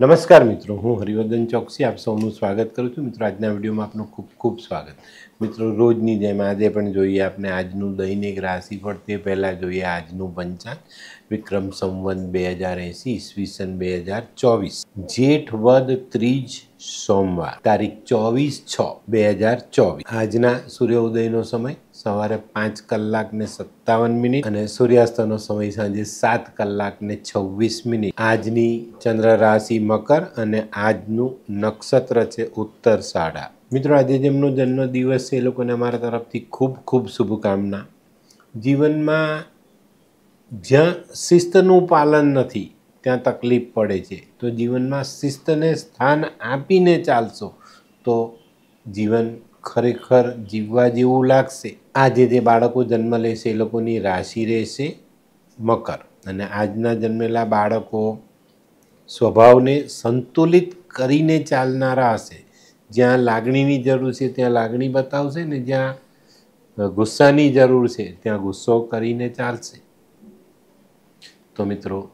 નમસ્કાર મિત્રો હું હરિવર્ધન ચોકસી આપ સૌનું સ્વાગત કરું છું મિત્રો આજના વિડીયોમાં આપનું ખૂબ ખૂબ સ્વાગત મિત્રો રોજની જેમ આજે પણ જોઈએ આપણે આજનું દૈનિક રાશિફળ તે પહેલાં જોઈએ આજનું પંચાંગ વિક્રમ સંવંત બે હજાર એંસી ઈસવીસન બે હજાર ચોવીસ જેઠ વદ ત્રીજ સોમવાર તારીખ ચોવીસ છ બે હજાર ચોવીસ આજના સૂર્ય ઉદયનો સમય સવારે પાંચ કલાક ને સત્તાવન મિનિટ અને સૂર્યાસ્તનો સમય સાંજે સાત કલાક ને છવ્વીસ મિનિટ આજની ચંદ્ર રાશિ મકર અને આજનું નક્ષત્ર છે ઉત્તર શાળા મિત્રો આજે જેમનો જન્મ દિવસ છે એ લોકોને અમારા તરફથી ખૂબ ખૂબ શુભકામના જીવનમાં જ્યાં શિસ્તનું પાલન નથી ત્યાં તકલીફ પડે છે તો જીવનમાં શિસ્તને સ્થાન આપીને ચાલશો તો જીવન ખરેખર જીવવા જેવું લાગશે આજે જે બાળકો જન્મ લેશે એ લોકોની રાશિ રહેશે મકર અને આજના જન્મેલા બાળકો સ્વભાવને સંતુલિત કરીને ચાલનારા હશે જ્યાં લાગણીની જરૂર છે ત્યાં લાગણી બતાવશે ને જ્યાં ગુસ્સાની જરૂર છે ત્યાં ગુસ્સો કરીને ચાલશે તો મિત્રો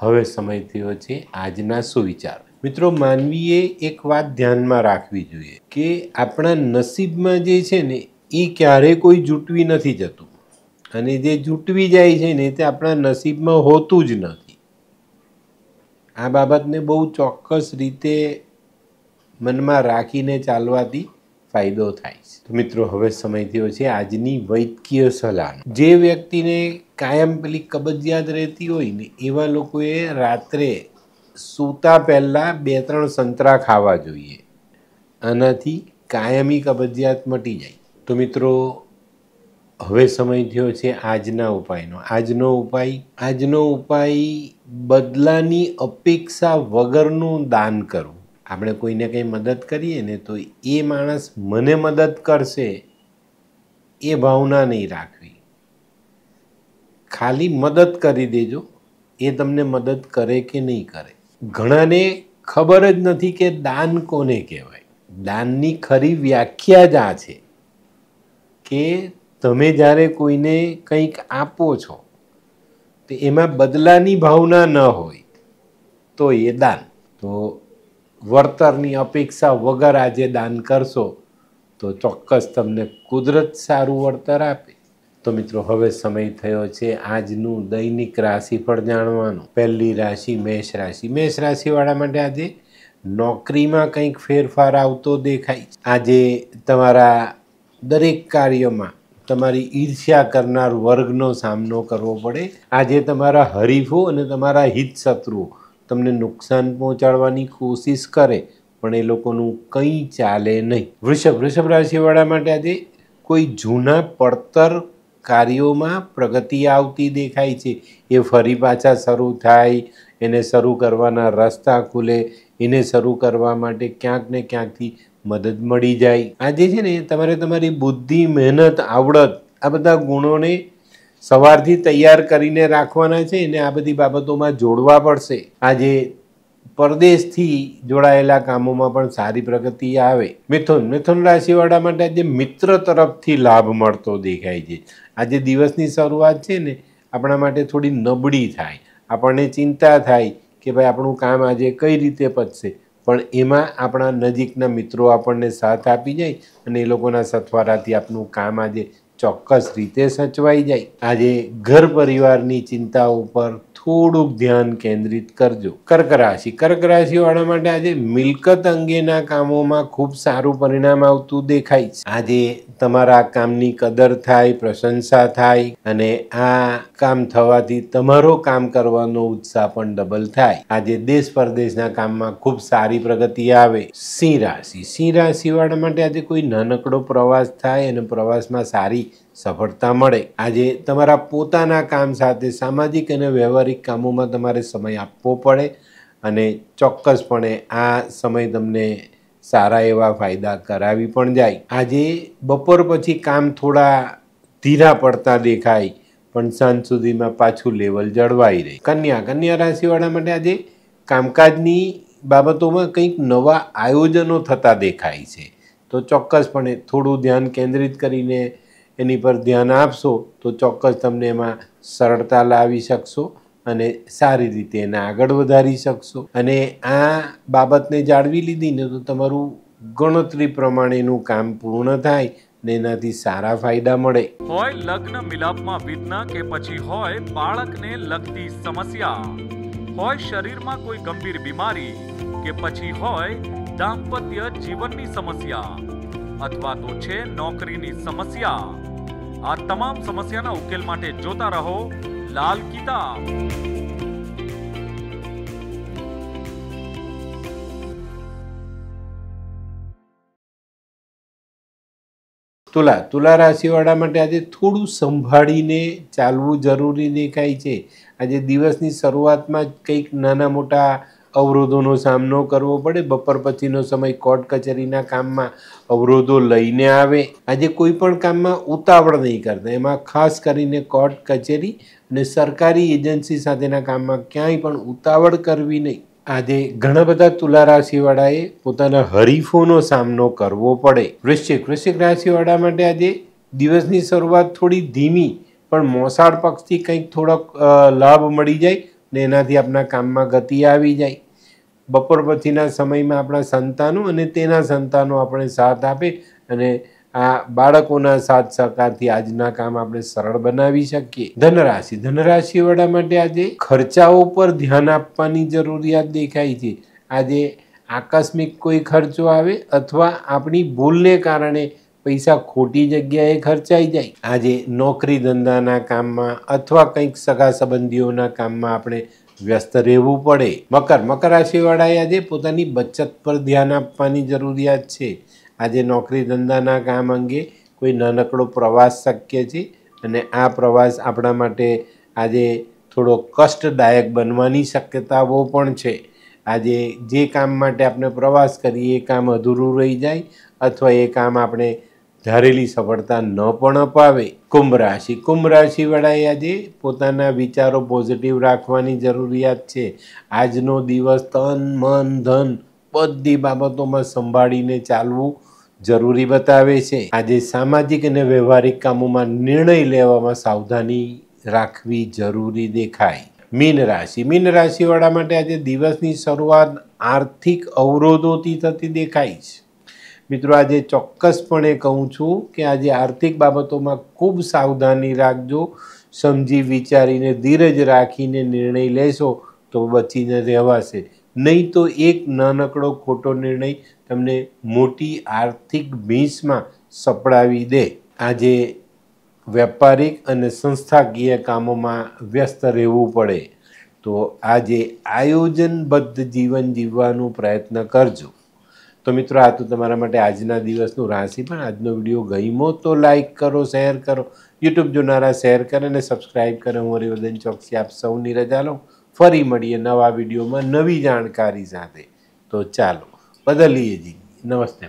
હવે સમય થયો છે આજના સુવિચાર મિત્રો માનવીએ એક વાત ધ્યાનમાં રાખવી જોઈએ કે આપણા નસીબમાં જે છે ને એ ક્યારેય કોઈ જૂટવી નથી જતું અને જે જૂટવી જાય છે ને તે આપણા નસીબમાં હોતું જ નથી આ બાબતને બહુ ચોક્કસ રીતે મનમાં રાખીને ચાલવાથી ફાયદો થાય છે તો મિત્રો હવે સમય થયો છે આજની વૈદકીય સલાહ જે વ્યક્તિને કાયમ પેલી કબજિયાત રહેતી હોય ને એવા લોકોએ રાત્રે સૂતા પહેલાં બે ત્રણ સંતરા ખાવા જોઈએ આનાથી કાયમી કબજિયાત મટી જાય તો મિત્રો હવે સમય થયો છે આજના ઉપાયનો આજનો ઉપાય આજનો ઉપાય બદલાની અપેક્ષા વગરનું દાન કરવું આપણે કોઈને કંઈ મદદ કરીએ ને તો એ માણસ મને મદદ કરશે એ ભાવના નહીં રાખવી ખાલી મદદ કરી દેજો એ તમને મદદ કરે કે નહીં કરે ઘણાને ખબર જ નથી કે દાન કોને કહેવાય દાનની ખરી વ્યાખ્યા જ આ છે કે તમે જ્યારે કોઈને કંઈક આપો છો તો એમાં બદલાની ભાવના ન હોય તો એ દાન તો વળતરની અપેક્ષા વગર આજે દાન કરશો તો ચોક્કસ તમને કુદરત સારું વળતર આપે તો મિત્રો હવે સમય થયો છે આજનું દૈનિક રાશિફળ જાણવાનું પહેલી રાશિ મેષ રાશિ મેષ રાશિવાળા માટે આજે નોકરીમાં કંઈક ફેરફાર આવતો દેખાય આજે તમારા દરેક કાર્યમાં તમારી ઈર્ષ્યા કરનાર વર્ગનો સામનો કરવો પડે આજે તમારા હરીફો અને તમારા હિત શત્રુઓ તમને નુકસાન પહોંચાડવાની કોશિશ કરે પણ એ લોકોનું કંઈ ચાલે નહીં વૃષભ વૃષભ રાશિવાળા માટે આજે કોઈ જૂના પડતર કાર્યોમાં પ્રગતિ આવતી દેખાય છે એ ફરી પાછા શરૂ થાય એને શરૂ કરવાના રસ્તા ખુલે એને શરૂ કરવા માટે ક્યાંક ને ક્યાંકથી મદદ મળી જાય આજે છે ને તમારે તમારી બુદ્ધિ મહેનત આવડત આ બધા ગુણોને સવારથી તૈયાર કરીને રાખવાના છે અને આ બધી બાબતોમાં જોડવા પડશે આજે પરદેશથી જોડાયેલા કામોમાં પણ સારી પ્રગતિ આવે મિથુન મિથુન રાશિવાળા માટે આજે મિત્ર તરફથી લાભ મળતો દેખાય છે આજે દિવસની શરૂઆત છે ને આપણા માટે થોડી નબળી થાય આપણને ચિંતા થાય કે ભાઈ આપણું કામ આજે કઈ રીતે પચશે પણ એમાં આપણા નજીકના મિત્રો આપણને સાથ આપી જાય અને એ લોકોના સથવારાથી આપણું કામ આજે ચોક્કસ રીતે સચવાઈ જાય આજે ઘર પરિવારની ચિંતા ઉપર થોડુંક ધ્યાન કેન્દ્રિત કરજો કર્ક રાશિ કર્ક રાશિવાળા માટે આજે મિલકત અંગેના કામોમાં ખૂબ સારું પરિણામ આવતું દેખાય છે આજે તમારા કામની કદર થાય પ્રશંસા થાય અને આ કામ થવાથી તમારો કામ કરવાનો ઉત્સાહ પણ ડબલ થાય આજે દેશ પરદેશના કામમાં ખૂબ સારી પ્રગતિ આવે સિંહ રાશિ સિંહ રાશિવાળા માટે આજે કોઈ નાનકડો પ્રવાસ થાય અને પ્રવાસમાં સારી સફળતા મળે આજે તમારા પોતાના કામ સાથે સામાજિક અને વ્યવહારિક કામોમાં તમારે સમય આપવો પડે અને ચોક્કસપણે આ સમય તમને સારા એવા ફાયદા કરાવી પણ જાય આજે બપોર પછી કામ થોડા ધીરા પડતા દેખાય પણ સાંજ સુધીમાં પાછું લેવલ જળવાઈ રહે કન્યા કન્યા રાશિવાળા માટે આજે કામકાજની બાબતોમાં કંઈક નવા આયોજનો થતા દેખાય છે તો ચોક્કસપણે થોડું ધ્યાન કેન્દ્રિત કરીને એની પર ધ્યાન આપશો તો ચોક્કસ તમને એમાં સરળતા લાવી શકશો અને સારી રીતે એને આગળ વધારી શકશો અને આ બાબતને જાળવી લીધીને તો તમારું ગણતરી પ્રમાણેનું કામ પૂર્ણ થાય ને એનાથી સારા ફાયદા મળે હોય લગ્ન મિલાપમાં વિઘ્ન કે પછી હોય બાળકને લગતી સમસ્યા હોય શરીરમાં કોઈ ગંભીર બીમારી કે પછી હોય દાંપત્ય જીવનની સમસ્યા અથવા તો છે નોકરીની સમસ્યા આ તમામ સમસ્યાના ઉકેલ માટે જોતા રહો લાલ કિતાબ તુલા તુલા રાશિવાળા માટે આજે થોડું સંભાળીને ચાલવું જરૂરી દેખાય છે આજે દિવસની શરૂઆતમાં કંઈક નાના મોટા અવરોધોનો સામનો કરવો પડે બપોર પછીનો સમય કોર્ટ કચેરીના કામમાં અવરોધો લઈને આવે આજે કોઈ પણ કામમાં ઉતાવળ નહીં કરતા એમાં ખાસ કરીને કોર્ટ કચેરી અને સરકારી એજન્સી સાથેના કામમાં ક્યાંય પણ ઉતાવળ કરવી નહીં આજે ઘણા બધા તુલા રાશિવાળાએ પોતાના હરીફોનો સામનો કરવો પડે વૃશ્ચિક વૃશ્ચિક રાશિવાળા માટે આજે દિવસની શરૂઆત થોડી ધીમી પણ મોસાળ પક્ષથી કંઈક થોડોક લાભ મળી જાય ને એનાથી આપણા કામમાં ગતિ આવી જાય બપોર પછીના સમયમાં આપણા સંતાનો અને તેના સંતાનો આપણે સાથ આપે અને આ બાળકોના સાથ સહકારથી આજના કામ આપણે સરળ બનાવી શકીએ ધનરાશિ ધનરાશિવાળા માટે આજે ખર્ચાઓ પર ધ્યાન આપવાની જરૂરિયાત દેખાય છે આજે આકસ્મિક કોઈ ખર્ચો આવે અથવા આપણી ભૂલને કારણે પૈસા ખોટી જગ્યાએ ખર્ચાઈ જાય આજે નોકરી ધંધાના કામમાં અથવા કંઈક સગા સંબંધીઓના કામમાં આપણે વ્યસ્ત રહેવું પડે મકર મકર રાશિવાળાએ આજે પોતાની બચત પર ધ્યાન આપવાની જરૂરિયાત છે આજે નોકરી ધંધાના કામ અંગે કોઈ નાનકડો પ્રવાસ શક્ય છે અને આ પ્રવાસ આપણા માટે આજે થોડો કષ્ટદાયક બનવાની શક્યતાઓ પણ છે આજે જે કામ માટે આપણે પ્રવાસ કરીએ એ કામ અધૂરું રહી જાય અથવા એ કામ આપણે ધારેલી સફળતા ન પણ અપાવે કુંભ રાશિ કુંભ રાશિવાળાએ આજે પોતાના વિચારો પોઝિટિવ રાખવાની જરૂરિયાત છે આજનો દિવસ તન મન ધન બધી બાબતોમાં સંભાળીને ચાલવું જરૂરી બતાવે છે આજે સામાજિક અને વ્યવહારિક કામોમાં નિર્ણય લેવામાં સાવધાની રાખવી જરૂરી દેખાય મીન રાશિ મીન રાશિવાળા માટે આજે દિવસની શરૂઆત આર્થિક અવરોધોથી થતી દેખાય છે મિત્રો આજે ચોક્કસપણે કહું છું કે આજે આર્થિક બાબતોમાં ખૂબ સાવધાની રાખજો સમજી વિચારીને ધીરજ રાખીને નિર્ણય લેશો તો બચીને રહેવાશે નહીં તો એક નાનકડો ખોટો નિર્ણય તમને મોટી આર્થિક ભીંસમાં સપડાવી દે આજે વેપારિક અને સંસ્થાકીય કામોમાં વ્યસ્ત રહેવું પડે તો આજે આયોજનબદ્ધ જીવન જીવવાનો પ્રયત્ન કરજો તો મિત્રો આ તો તમારા માટે આજના દિવસનું રાશિ પણ આજનો વિડીયો ગઈમો તો લાઇક કરો શેર કરો યુટ્યુબ જોનારા શેર કરે અને સબસ્ક્રાઈબ કરે હું હરિવર્ધન ચોકસી આપ સૌની રજા લઉં ફરી મળીએ નવા વિડીયોમાં નવી જાણકારી સાથે તો ચાલો બદલીએ જી નમસ્તે